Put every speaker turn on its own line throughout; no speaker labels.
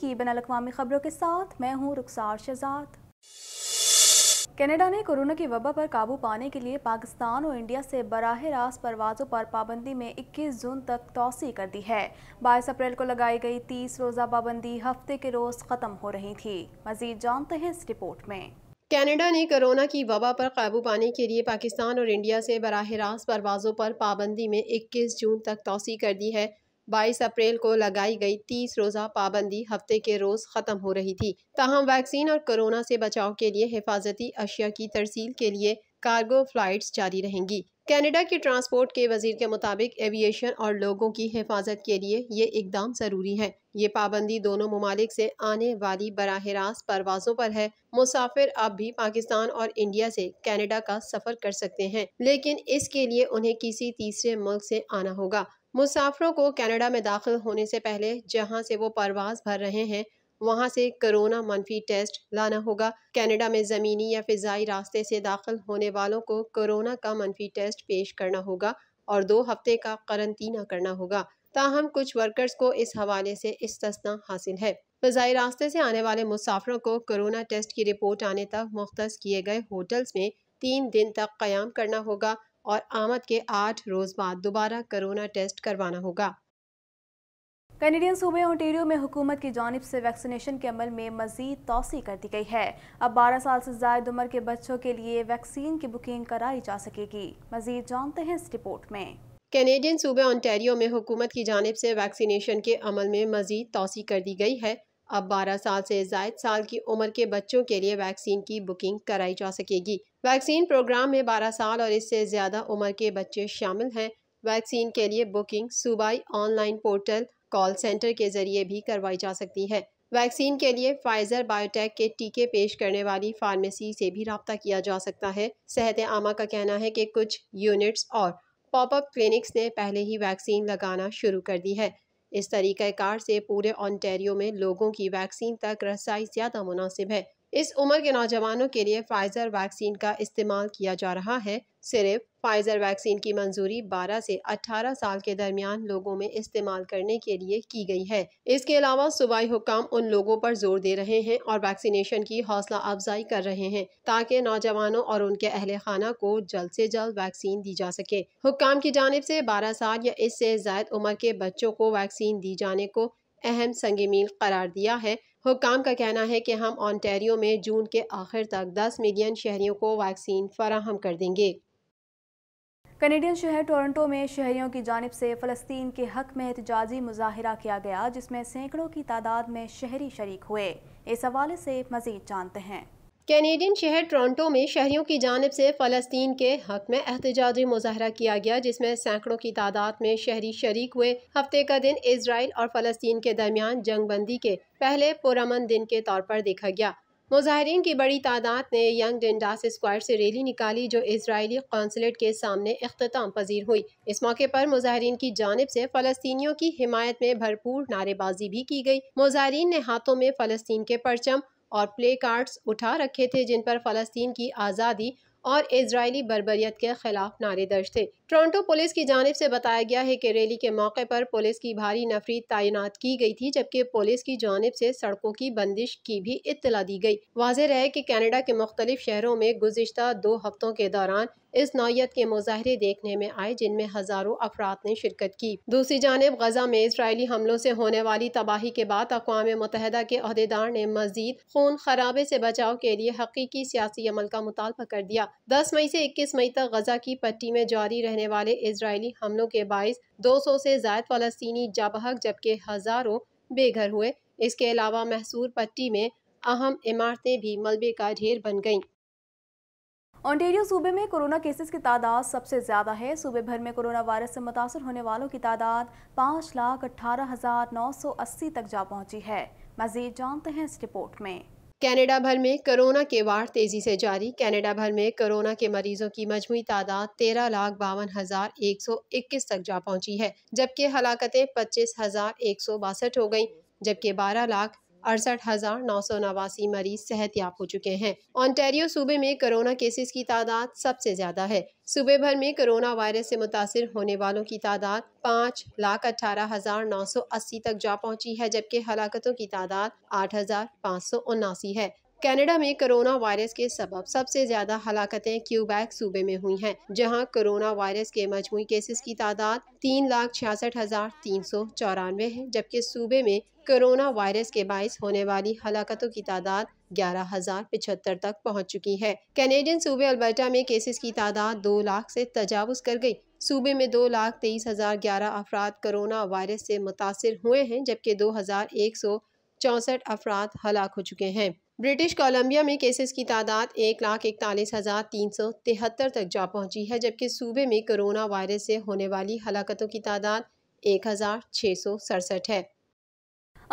TV की ban अवी खबरों के साथ मैं हूँ रुखसार शहजाद कनाडा ने कोरोना की वबा पर काबू पाने के लिए पाकिस्तान और इंडिया से बराह रास्त परवाज़ों पर पाबंदी में 21 जून तक तोसी कर दी है 22 अप्रैल को लगाई गई 30 रोज़ा पाबंदी हफ्ते के रोज़ ख़त्म हो रही थी मजीद जानते हैं इस रिपोर्ट में
कनाडा ने कोरोना की वबा पर काबू पाने के लिए पाकिस्तान और इंडिया से बराह रास्त परवाज़ों पर पाबंदी में 21 जून तक तोसी कर दी है बाईस अप्रैल को लगाई गई तीस रोज़ा पाबंदी हफ्ते के रोज़ ख़त्म हो रही थी ताहम वैक्सीन और कोरोना से बचाव के लिए हिफाजती अशिया की तरसील के लिए कार्गो फ्लाइट्स जारी रहेंगी कनाडा के ट्रांसपोर्ट के वजीर के मुताबिक एविएशन और लोगों की हिफाजत के लिए ये इकदाम ज़रूरी है ये पाबंदी दोनों ममालिक से आने वाली बराह रास्त परवाज़ों पर है मुसाफिर अब भी पाकिस्तान और इंडिया से कनाडा का सफ़र कर सकते हैं लेकिन इसके लिए उन्हें किसी तीसरे मुल्क से आना होगा मुसाफरों को कनाडा में दाखिल होने से पहले जहां से वो परवाज भर रहे हैं वहां से कोरोना मनफी टेस्ट लाना होगा कनाडा में ज़मीनी या फ़िज़ाई रास्ते से दाखिल होने वालों को कोरोना का मनफी टेस्ट पेश करना होगा और दो हफ्ते का करंतना करना होगा ताहम कुछ वर्कर्स को इस हवाले से इस्तना हासिल है फ़जाई रास्ते से आने वाले मुसाफरों को कोरोना टेस्ट की रिपोर्ट आने तक मुख्त किए गए होटल्स में तीन दिन तक क़्याम करना होगा और आमद के आठ रोज़ बाद दोबारा कोरोना टेस्ट करवाना होगा कैनेडियन सूबे ओंटेरियो में
हुकूमत की जानब से वैक्सीनेशन के अमल में मजीद तोसी कर दी गई है अब 12 साल से जायद उम्र के बच्चों के लिए वैक्सीन की बुकिंग कराई जा सकेगी मजीद जानते हैं इस रिपोर्ट में
कैनेडियन सूबे ओंटेरियो में हुकूमत की जानब से वैक्सीनेशन के अमल में मजीद तोसी कर दी गई है अब 12 साल से जायद साल की उम्र के बच्चों के लिए वैक्सीन की बुकिंग कराई जा सकेगी वैक्सीन प्रोग्राम में 12 साल और इससे ज़्यादा उम्र के बच्चे शामिल हैं वैक्सीन के लिए बुकिंग सूबाई ऑनलाइन पोर्टल कॉल सेंटर के जरिए भी करवाई जा सकती है वैक्सीन के लिए फाइजर बायोटेक के टीके पेश करने वाली फार्मेसी से भी रबता किया जा सकता है सेहत आमा का कहना है कि कुछ यूनिट्स और पॉपअप क्लिनिक्स ने पहले ही वैक्सीन लगाना शुरू कर दी है इस तरीक़ाकार से पूरे ऑनटेरियो में लोगों की वैक्सीन तक रसाई ज़्यादा मुनासिब है इस उम्र के नौजवानों के लिए फाइज़र वैक्सीन का इस्तेमाल किया जा रहा है सिर्फ फाइज़र वैक्सीन की मंजूरी 12 से 18 साल के दरमियान लोगों में इस्तेमाल करने के लिए की गई है इसके अलावा सूबाई हुकाम उन लोगों पर जोर दे रहे हैं और वैक्सीनेशन की हौसला अफजाई कर रहे हैं ताकि नौजवानों और उनके अहल खाना को जल्द से जल्द वैक्सीन दी जा सके हुकाम की जानब से बारह साल या इससे जायद उम्र के बच्चों को वैक्सीन दी जाने को अहम संगमील करार दिया है हुकाम का कहना है कि हम ऑनटेरियो में जून के आखिर तक 10 मिलियन शहरियों को वैक्सीन फराहम कर देंगे कनेडियन शहर टोरंटो
में शहरियों की जानब से फ़लस्तीन के हक में एहतजाजी मुजाहरा किया गया जिसमें सैकड़ों की तादाद में शहरी शरीक हुए इस हवाले से मज़ीद जानते हैं
कैनेडियन शहर टोरंटो में शहरियों की जानब से फ़लस्तीन के हक में एहतजाजी मुजाहरा किया गया जिसमें सैकड़ों की तादाद में शहरी शरीक हुए हफ्ते का दिन इसराइल और फ़लस्तीन के दरमियान जंगबंदी के पहले पुरमन दिन के तौर पर देखा गया मुजाहरीन की बड़ी तादाद ने यंग डेंडास स्क्वायर से रैली निकाली जो इसराइली कौंसलेट के सामने अख्ताम पजीर हुई इस मौके पर मुजाहरीन की जानब से फ़लस्तियों की हिमायत में भरपूर नारेबाजी भी की गई मुजाहरीन ने हाथों में फ़लस्तीन के परचम और प्ले कार्ड्स उठा रखे थे जिन पर फ़लस्तीन की आज़ादी और इसराइली बरबरीत के खिलाफ नारे दर्ज थे टोरंटो पुलिस की जानब से बताया गया है कि रैली के मौके पर पुलिस की भारी नफरी तैनात की गई थी जबकि पुलिस की जानब से सड़कों की बंदिश की भी इतला दी गई वाजह रहे कि कनाडा के मुख्तलिफ शहरों में गुजशत दो हफ्तों के दौरान इस नौत के मुजाहरे देखने में आए जिनमें हज़ारों अफराद ने शिरकत की दूसरी जानब गजा में इसराइली हमलों से होने वाली तबाही के बाद अकवा मुतहदा के अहदेदार ने मजीद खून खराबे से बचाव के लिए हकीकी सियासी अमल का मुतालबा कर दिया दस मई से इक्कीस मई तक गजा की पट्टी में जारी रहने वाले इसराइली हमलों के बायस दो सौ से जायद फलस्तनी जाबहक जबकि हज़ारों बेघर हुए इसके अलावा महसूर पट्टी में अहम इमारतें भी मलबे का ढेर बन गईं ऑन्टेरियो सूबे में कोरोना केसेस की तादाद सबसे ज़्यादा है सूबे भर में कोरोना वायरस
से मुतासर होने वालों की तादाद पाँच लाख अट्ठारह हज़ार नौ सौ अस्सी तक जा पहुंची है मजीद जानते हैं इस रिपोर्ट में
कनाडा भर में कोरोना के वार तेज़ी से जारी कनाडा भर में कोरोना के मरीजों की मजमू तादाद तेरह लाख बावन हज़ार एक सौ इक्कीस तक जा पहुंची है जबकि हलाकतें पच्चीस हज़ार एक सौ बासठ हो गईं जबकि बारह लाख अड़सठ हजार नौ सौ नवासी मरीज सेहत याब हो चुके हैं ऑन्टेरियो सूबे में कोरोना केसेस की तादाद सबसे ज्यादा है सूबे भर में कोरोना वायरस से मुतासर होने वालों की तादाद पाँच लाख अठारह हजार नौ सौ अस्सी तक जा पहुंची है जबकि हलाकतों की तादाद आठ हजार पाँच सौ उन्नासी है कनाडा में कोरोना वायरस के सबब सबसे ज्यादा हलाकतें क्यूबैक सूबे में हुई हैं, जहां कोरोना वायरस के मजमू केसेस की तादाद तीन लाख छियासठ हजार तीन सौ चौरानवे है जबकि सूबे में कोरोना वायरस के बायस होने वाली हलाकतों की तादाद ग्यारह हजार पिछहत्तर तक पहुंच चुकी है कैनेडियन सूबे अल्बर्टा में केसेस की तादाद दो लाख से तजावज़ कर गई सूबे में दो लाख तेईस हजार ग्यारह अफराद कोरोना वायरस से मुतासर हुए हैं जबकि दो हजार एक सौ चौंसठ अफराद हलाक हो चुके हैं ब्रिटिश कोलंबिया में केसेस की तादाद एक लाख इकतालीस हज़ार तीन सौ तिहत्तर तक जा पहुंची है जबकि सूबे में कोरोना वायरस से होने वाली हलाकतों की तादाद एक हज़ार छः सौ सड़सठ है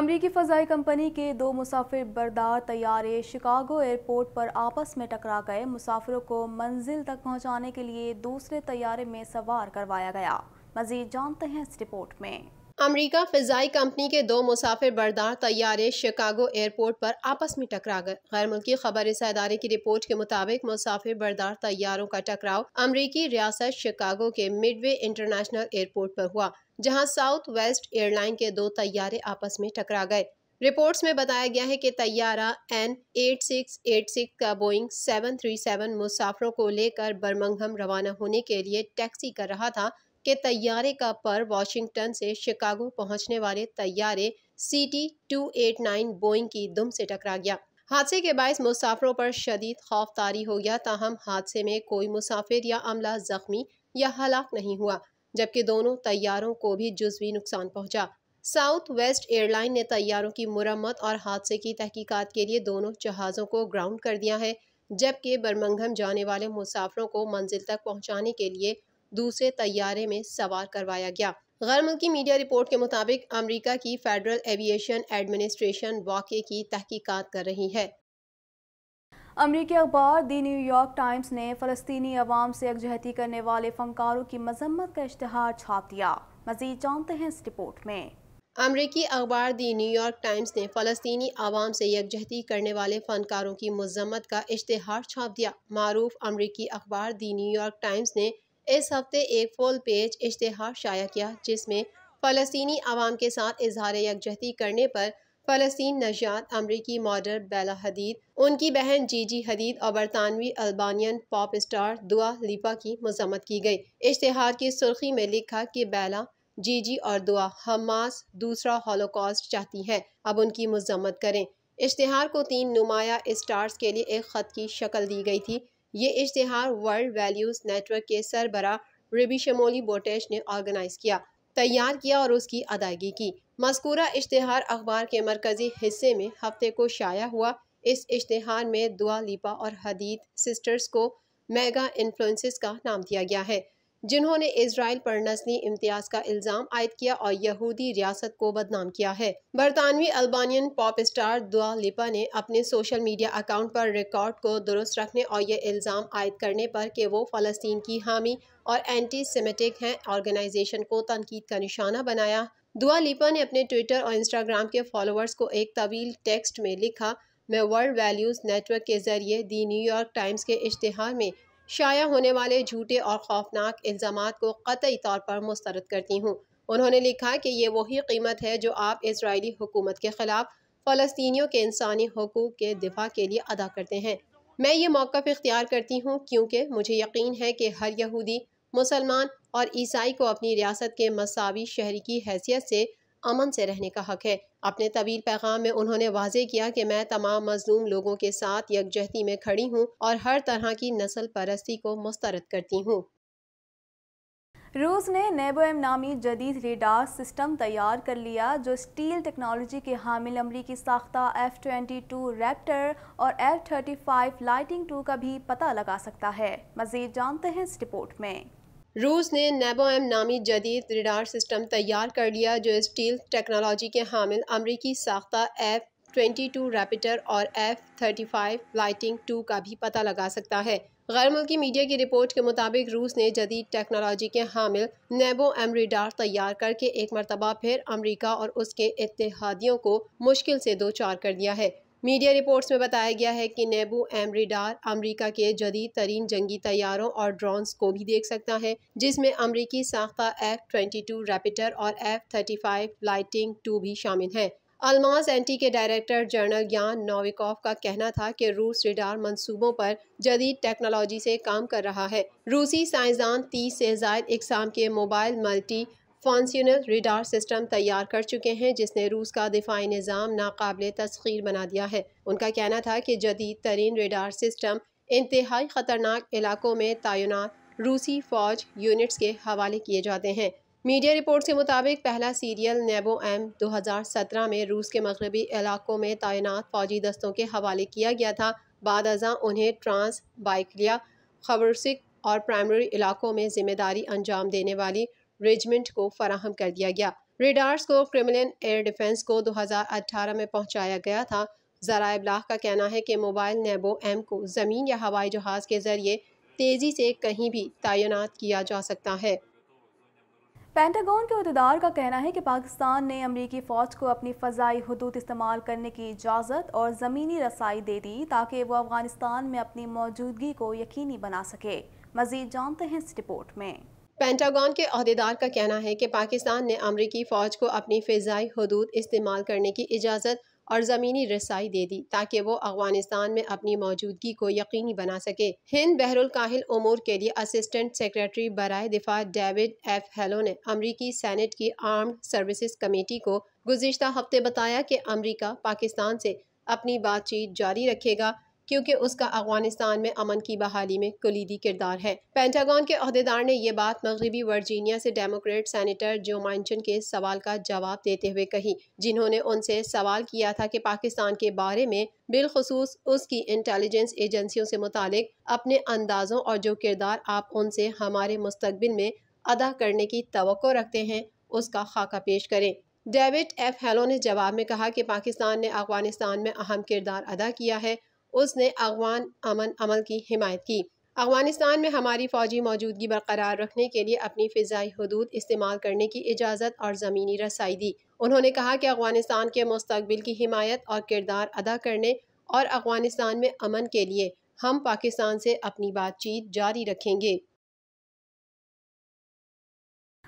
अमरीकी
फ़जाई कंपनी के दो मुसाफिर बरदार तैयारे शिकागो एयरपोर्ट पर आपस में टकरा गए मुसाफिरों को मंजिल तक पहुंचाने के लिए दूसरे तैयारे में सवार करवाया गया मज़ीद जानते हैं इस रिपोर्ट में
अमेरिका फ़िज़ाई कंपनी के दो मुसाफिर बरदार तैयारे शिकागो एयरपोर्ट पर आपस में टकरा गए गैर मुल्की खबर इस अदारे की रिपोर्ट के मुताबिक मुसाफिर बरदार तैयारों का टकराव अमरीकी रियासत शिकागो के मिडवे इंटरनेशनल एयरपोर्ट पर हुआ जहां साउथ वेस्ट एयरलाइन के दो तैयारे आपस में टकरा गए रिपोर्ट्स में बताया गया है कि तैयारा एन 8686 का बोइंग 737 मुसाफरों को लेकर बर्मंगम रवाना होने के लिए टैक्सी कर रहा था के तैयारे का पर वाशिंगटन से शिकागो पहुंचने वाले तैयारे C T two eight nine Boeing की दुम से टकरा गया हादसे के बायस मुसाफरों पर शदीद खौफ तारी हो गया ताहम हादसे में कोई मुसाफिर या अमला जख्मी या हलाक नहीं हुआ जबकि दोनों तैयारों को भी जुजवी नुकसान पहुंचा साउथ वेस्ट एयरलाइन ने तैयारों की मुरम्मत और हादसे की तहकीकात के लिए दोनों जहाज़ों को ग्राउंड कर दिया है जबकि बर्मंगहम जाने वाले मुसाफरों को मंजिल तक पहुंचाने के लिए दूसरे तैयारे में सवार करवाया गया गैर मुल्की मीडिया रिपोर्ट के मुताबिक अमरीका की फेडरल एविएशन एडमिनिस्ट्रेशन वाक़े की तहकीकत कर रही है अमरीकी अखबार
दी न्यूयॉर्क टाइम्स ने फ़लस्तनी अवाम से यकजहती करने वाले फनकारों की मजम्मत का इश्तहार
छाप दिया मजीद जानते हैं इस रिपोर्ट में अमरीकी अखबार दी न्यूयॉर्क टाइम्स ने फ़लस्तनी आवाम से यकजहती करने वाले फ़नकारों की मजम्मत का इश्तहार छाप दिया मरूफ अमरीकी अखबार दी न्यूयॉर्क टाइम्स ने इस हफ्ते एक फुल पेज इश्तहार शाया किया जिसमें फ़लस्तनी आवाम के साथ इजहार यकजहती करने पर फ़लस्तीन नजात अमरीकी मॉडल बेला हदीद उनकी बहन जीजी हदीद और बरतानवी अल्बानियन पॉप स्टार दुआ लिपा की मजम्मत की गई इश्तहार की सुर्खी में लिखा कि बेला जीजी और दुआ हमास दूसरा हॉलोकॉस्ट चाहती हैं अब उनकी मजम्मत करें इश्तहार को तीन नुमाया स्टार्स के लिए एक ख़त की शक्ल दी गई थी ये इश्तहार वर्ल्ड वैल्यूज़ नेटवर्क के सरबरा रिबी शमोली बोटेश ने ऑर्गेनाइज़ किया तैयार किया और उसकी अदायगी की मस्कूरा इश्तहार अखबार के मरकज़ी हिस्से में हफ्ते को शाया हुआ इस इश्तहार में दुआ लिपा और हदीद सिस्टर्स को मेगा इन्फ्लुएंसेस का नाम दिया गया है जिन्होंने इसराइल पर नस्ली इम्तियाज का इल्ज़ाम आयद किया और यहूदी रियासत को बदनाम किया है बरतानवी अल्बानियन पॉप स्टार दुआ लिपा ने अपने सोशल मीडिया अकाउंट पर रिकॉर्ड को दुरुस्त रखने और यह इल्ज़ाम आयद करने पर कि वो फ़लस्तीन की हामी और एंटी सेमेटिक हैं ऑर्गेनाइजेशन को तनकीद का निशाना बनाया दुआ लिपा ने अपने ट्विटर और इंस्टाग्राम के फॉलोअर्स को एक तवील टेक्स्ट में लिखा मैं वर्ल्ड वैल्यूज़ नेटवर्क के ज़रिए दी न्यूयॉर्क टाइम्स के इश्तहार में शाया होने वाले झूठे और खौफनाक इल्ज़ाम को कतई तौर पर मुस्रद करती हूँ उन्होंने लिखा कि ये वही कीमत है जो आप इसराइली हुकूमत के ख़िलाफ़ फ़लस्तियों के इंसानी हकूक़ के दिफा के लिए अदा करते हैं मैं ये मौक़ इख्तियार करती हूँ क्योंकि मुझे यकीन है कि हर यहूदी मुसलमान और ईसाई को अपनी रियासत के मसावी शहरी की हैसियत से अमन से रहने का हक है अपने तवील पैगाम में उन्होंने वाजे किया कि मैं तमाम मजलूम लोगों के साथ यकजहती में खड़ी हूँ और हर तरह की नस्ल परस्ती को मुस्तरद करती हूँ रूस ने
नेबोएम नामी जदीद रेडार सिस्टम तैयार कर लिया जो स्टील टेक्नोलॉजी के हामिल अमरीकी साख्ता एफ़ ट्वेंटी टू रैप्टर और F thirty five lightning two का भी
पता लगा सकता है मज़ीद जानते हैं इस रिपोर्ट में रूस ने एम नामी जदीद रिडार सिस्टम तैयार कर लिया जो स्टील टेक्नोलॉजी के हामिल अमरीकी साख्ता एफ ट्वेंटी टू रैपिटर और F thirty five lightning two का भी पता लगा सकता है गैर मुल्की मीडिया की रिपोर्ट के मुताबिक रूस ने जदीद टेक्नोलॉजी के हामिल नेबो एम रिडार तैयार करके एक मरतबा फिर अमरीका और उसके इतिहादियों को मुश्किल से दो चार कर दिया है मीडिया रिपोर्ट्स में बताया गया है कि नेबू एमरीडार अमेरिका के जदीद तरीन जंगी तैयारों और ड्रोन्स को भी देख सकता है जिसमें अमरीकी साख्ता एफ ट्वेंटी टू रेपिटर और F thirty five lightning two भी शामिल हैं अलमाज एंटी के डायरेक्टर जनरल ज्ञान नोविकॉफ का कहना था कि रूस रिडार मंसूबों पर जदीद टेक्नोलॉजी से काम कर रहा है रूसी साइंसदान तीस से जायद इकसाम के mobile multi functional radar system तैयार कर चुके हैं जिसने रूस का दिफाई निज़ाम नाकबिल तस्खीर बना दिया है उनका कहना था कि जदीद तरीन रेडार सिस्टम इंतहाई ख़तरनाक इलाकों में तयन रूसी फ़ौज यूनिट्स के हवाले किए जाते हैं मीडिया रिपोर्ट के मुताबिक पहला सीरियल नेबो एम 2017 में रूस के मगरबी इलाकों में तैनात फ़ौजी दस्तों के हवाले किया गया था बाद अजा उन्हें ट्रांस बाइकलिया खबरसिक और प्राइमरी इलाकों में जिम्मेदारी अंजाम देने वाली रेजिमेंट को फराहम कर दिया गया रेडार्स को क्रिमिलियन एयर डिफेंस को 2018 में पहुंचाया गया था जरा अबलाह का कहना है कि मोबाइल नेबो एम को ज़मीन या हवाई जहाज़ के ज़रिए तेज़ी से कहीं भी तैनात किया जा सकता है पेंटागन के अहदेदार का कहना है कि पाकिस्तान ने अमरीकी फ़ौज को अपनी फ़जाई हदूद
इस्तेमाल करने की इजाज़त और ज़मीनी रसाई दे दी ताकि वो अफ़गानिस्तान में अपनी मौजूदगी को यकीनी बना सके मज़ीद जानते हैं इस रिपोर्ट में
पेंटागन के अहदेदार का कहना है कि पाकिस्तान ने अमरीकी फ़ौज को अपनी फ़जाई हदूद इस्तेमाल करने की इजाज़त और ज़मीनी रसाई दे दी ताकि वो अफगानिस्तान में अपनी मौजूदगी को यकीनी बना सके हिंद बहरुलकाहिल अमूर के लिए असिस्टेंट सेक्रेटरी बरए दिफा डेविड एफ हेलो ने अमरीकी सैनट की आर्म्ड सर्विस कमेटी को गुजशत हफ्ते बताया कि अमरीका पाकिस्तान से अपनी बातचीत जारी रखेगा क्योंकि उसका अफगानिस्तान में अमन की बहाली में कलीदी किरदार है पेंटागन के अहदेदार ने यह बात मगरबी वर्जीनिया से डेमोक्रेट सैनिटर जो माइंचन के सवाल का जवाब देते हुए कही जिन्होंने उनसे सवाल किया था कि पाकिस्तान के बारे में बिलखसूस उसकी इंटेलिजेंस एजेंसियों से मुताल अपने अंदाजों और जो किरदार आप उनसे हमारे मुस्तबिल में अदा करने की तो रखते हैं उसका खाका पेश करें डेविड एफ हेलो ने जवाब में कहा कि पाकिस्तान ने अफगानिस्तान में अहम किरदार अदा किया है उसने अफगान अमन अमल की हिमायत की अफगानिस्तान में हमारी फ़ौजी मौजूदगी बरकरार रखने के लिए अपनी फ़जाई हदूद इस्तेमाल करने की इजाज़त और ज़मीनी रसाई दी उन्होंने कहा कि अफगानिस्तान के मुस्तबिल की हिमायत और किरदार अदा करने और अफगानिस्तान में अमन के लिए हम पाकिस्तान से अपनी बातचीत जारी रखेंगे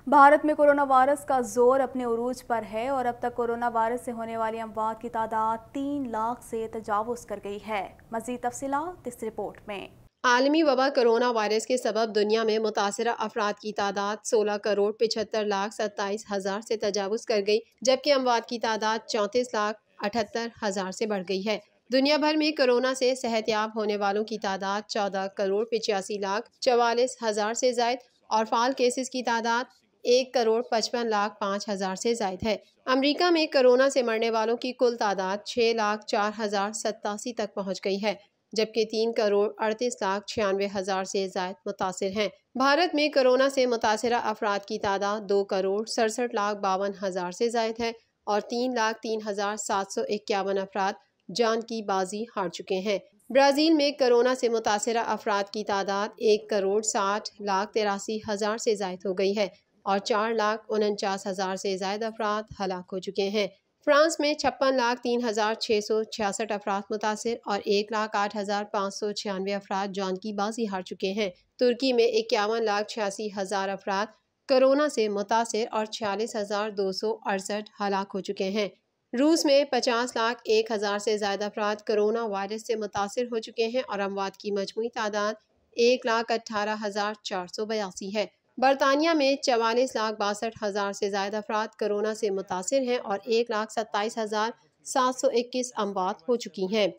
भारत में कोरोना वायरस का जोर अपने उरूज पर है और अब तक कोरोना वायरस से होने वाली अमवात की तादाद तीन लाख से तजावज़ कर गई है मजीद तफसीत इस रिपोर्ट में
आलमी वबा कोरोना वायरस के सबब दुनिया में मुतासर अफराद की तादाद 16 करोड़ पिछहत्तर लाख सत्ताईस हज़ार से तजावज़ कर गई जबकि अमवात की तादाद चौंतीस लाख अठहत्तर हज़ार से बढ़ गई है दुनिया भर में कोरोना से सेहतियाब होने वालों की तादाद चौदह करोड़ पिचासी लाख चवालीस हज़ार से जायद और फाल केसेस की तादाद एक करोड़ पचपन लाख पाँच हज़ार से जायद है अमेरिका में कोरोना से मरने वालों की कुल तादाद छः लाख चार हज़ार सत्तासी तक पहुँच गई है जबकि तीन करोड़ अड़तीस लाख छियानवे हज़ार से जायद मुतासर हैं भारत में कोरोना से मुतासर अफराद की तादाद दो करोड़ सड़सठ लाख बावन हज़ार से जायद है और तीन लाख तीन हज़ार सात सौ इक्यावन अफराद जान की बाजी हार चुके हैं ब्राज़ील में कोरोना से मुतासर अफराद की तादाद एक करोड़ साठ लाख तिरासी हज़ार से जायद हो गई है और चार लाख उनचास हज़ार से जायद अफराद हलाक हो चुके हैं फ्रांस में छप्पन लाख तीन हज़ार छः सौ छियासठ अफराद मुतासर और एक लाख आठ हज़ार पाँच सौ छियानवे अफराद जान की बाजी हार चुके हैं तुर्की में इक्यावन लाख छियासी हज़ार अफराद कोरोना से मुतासर और छियालीस हज़ार दो सौ अड़सठ हलाक हो चुके हैं रूस में पचास लाख एक हज़ार से ज़्यादा अफराद कोरोना वायरस से मुतासर हो चुके हैं और अमवात की मजमू तादाद एक लाख अट्ठारह हज़ार चार सौ बयासी है बरतानिया में चवालीस लाख बासठ हज़ार से ज्यादा अफराद कोरोना से मुतासर हैं और एक लाख सत्ताईस हज़ार सात सौ इक्कीस अमवात हो चुकी हैं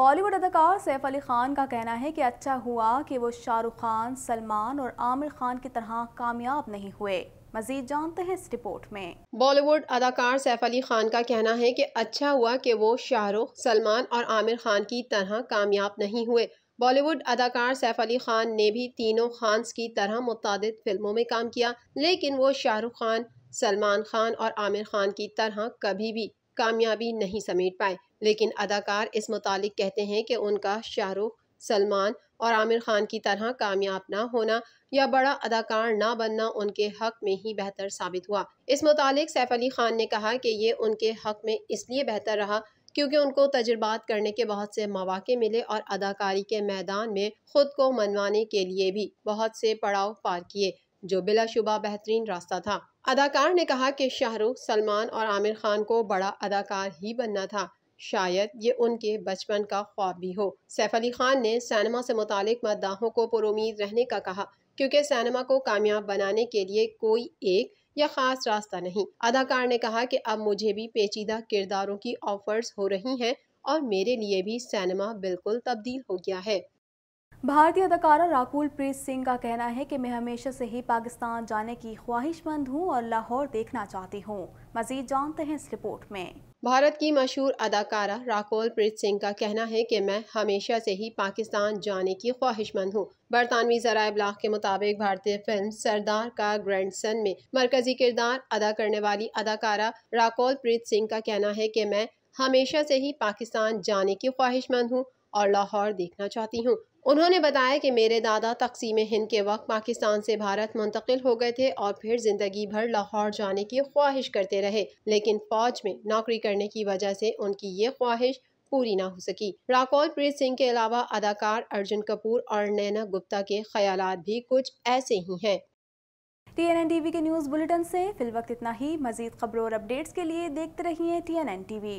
बॉलीवुड अदाकार सैफ अली ख़ान का कहना
है कि अच्छा हुआ कि वो शाहरुख खान सलमान और आमिर खान की तरह कामयाब नहीं हुए मजीद जानते हैं इस रिपोर्ट में
बॉलीवुड अदाकार सैफ अली खान का कहना है कि अच्छा हुआ कि वो शाहरुख सलमान और आमिर खान की तरह कामयाब नहीं हुए बॉलीवुड अदाकार सैफ अली खान ने भी तीनों खान्स की तरह मुतद फिल्मों में काम किया लेकिन वो शाहरुख खान सलमान खान और आमिर खान की तरह कभी भी कामयाबी नहीं समेट पाए लेकिन अदाकार इस मुतालिक कहते हैं कि उनका शाहरुख सलमान और आमिर खान की तरह कामयाब ना होना या बड़ा अदाकार ना बनना उनके हक में ही बेहतर साबित हुआ इस मुतालिक सैफ अली खान ने कहा कि ये उनके हक में इसलिए बेहतर रहा क्योंकि उनको तजुर्बात करने के बहुत से मौाक़े मिले और अदाकारी के मैदान में ख़ुद को मनवाने के लिए भी बहुत से पड़ाव पार किए जो बिलाशुबा बेहतरीन रास्ता था अदाकार ने कहा कि शाहरुख सलमान और आमिर खान को बड़ा अदाकार ही बनना था शायद ये उनके बचपन का ख्वाब भी हो सैफ अली खान ने सैनमा से मुतालिक मद्दाहों को पुरुद रहने का कहा क्योंकि सैनमा को कामयाब बनाने के लिए कोई एक यह खास रास्ता नहीं अदाकार ने कहा कि अब मुझे भी पेचीदा किरदारों की ऑफर्स हो रही हैं और मेरे लिए भी सिनेमा बिल्कुल तब्दील हो गया है भारतीय अदाकारा राकुल प्रीत सिंह का कहना है कि मैं हमेशा से ही पाकिस्तान जाने
की ख्वाहिशमंद हूं और लाहौर देखना चाहती हूं। मजीद जानते हैं इस रिपोर्ट में
भारत की मशहूर अदाकारा राकुल प्रीत सिंह का कहना है कि मैं हमेशा से ही पाकिस्तान जाने की ख्वाहिशमंद हूँ बरतानवी जरा ब्लाग के मुताबिक भारतीय फिल्म सरदार का ग्रैंड सन में मरकजी किरदार अदा करने वाली अदाकारा राकुल प्रीत सिंह का कहना है की मैं हमेशा से ही पाकिस्तान जाने की ख्वाहिशमंद हूँ और लाहौर देखना चाहती हूँ उन्होंने बताया कि मेरे दादा तकसीम हिंद के वक्त पाकिस्तान से भारत मुंतकिल हो गए थे और फिर ज़िंदगी भर लाहौर जाने की ख्वाहिश करते रहे लेकिन फ़ौज में नौकरी करने की वजह से उनकी ये ख्वाहिश पूरी ना हो सकी राकौल प्रीत सिंह के अलावा अदाकार अर्जुन कपूर और नैना गुप्ता के ख्याल भी कुछ ऐसे ही हैं टी एन एन टीवी के न्यूज़ बुलेटिन से वक्त इतना ही मजीद खबरों और अपडेट्स के लिए देखते रहिए टी एन एन
टीवी